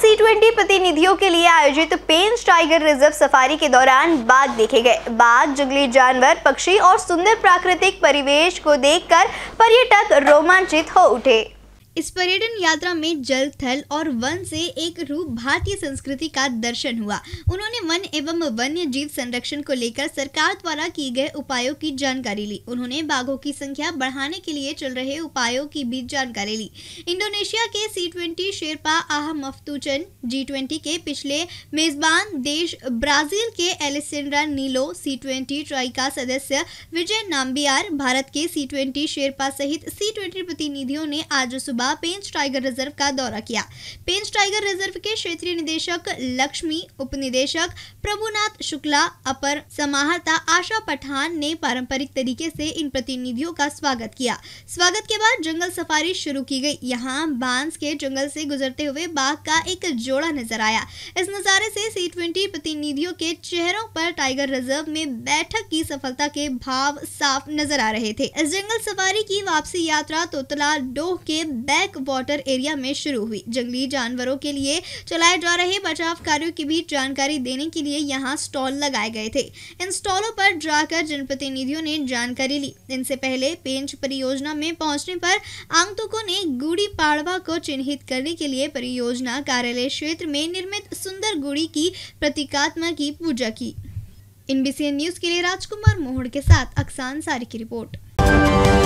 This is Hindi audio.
सी ट्वेंटी प्रतिनिधियों के लिए आयोजित पेंच टाइगर रिजर्व सफारी के दौरान बाघ देखे गए बाघ जंगली जानवर पक्षी और सुंदर प्राकृतिक परिवेश को देखकर पर्यटक रोमांचित हो उठे इस पर्यटन यात्रा में जल थल और वन से एक रूप भारतीय संस्कृति का दर्शन हुआ उन्होंने वन एवं वन्य जीव संरक्षण को लेकर सरकार द्वारा किए गए उपायों की जानकारी ली उन्होंने बाघों की संख्या बढ़ाने के लिए चल रहे उपायों की भी जानकारी ली इंडोनेशिया के सी ट्वेंटी शेरपा आह मफ्तूचन जी ट्वेंटी के पिछले मेजबान देश ब्राजील के एलिसेंड्रा नीलो सी ट्वेंटी ट्राई का सदस्य विजय नाम्बियार भारत के सी ट्वेंटी शेरपा सहित सी ट्वेंटी प्रतिनिधियों ने आज सुबह सुबह पेंच टाइगर रिजर्व का दौरा किया पेंच टाइगर रिजर्व के क्षेत्रीय निदेशक लक्ष्मी उप निदेशक प्रभुनाथ शुक्ला अपर समाहर्ता आशा पठान ने पारंपरिक तरीके से इन प्रतिनिधियों का स्वागत किया स्वागत के बाद जंगल सफारी शुरू की गई यहाँ बांस के जंगल से गुजरते हुए बाघ का एक जोड़ा नजर आया इस नज़ारे से सी ट्वेंटी प्रतिनिधियों के चेहरों पर टाइगर रिजर्व में बैठक की सफलता के भाव साफ नजर आ रहे थे इस जंगल सफारी की वापसी यात्रा तोतला डोह के बैक वाटर एरिया में शुरू हुई जंगली जानवरों के लिए चलाए जा रहे बचाव कार्यों की भी जानकारी देने के लिए यहाँ स्टॉल लगाए गए थे इन स्टॉलों पर जाकर जनप्रतिनिधियों ने जानकारी ली इनसे पहले पेंच परियोजना में पहुंचने पर आगंतुकों ने गुड़ी पाड़वा को चिन्हित करने के लिए परियोजना कार्यालय क्षेत्र में निर्मित सुंदर गुड़ी की प्रतीकात्मा की पूजा की इन बीसीएन न्यूज के लिए राजकुमार मोहड़ के साथ अक्सान सारी की रिपोर्ट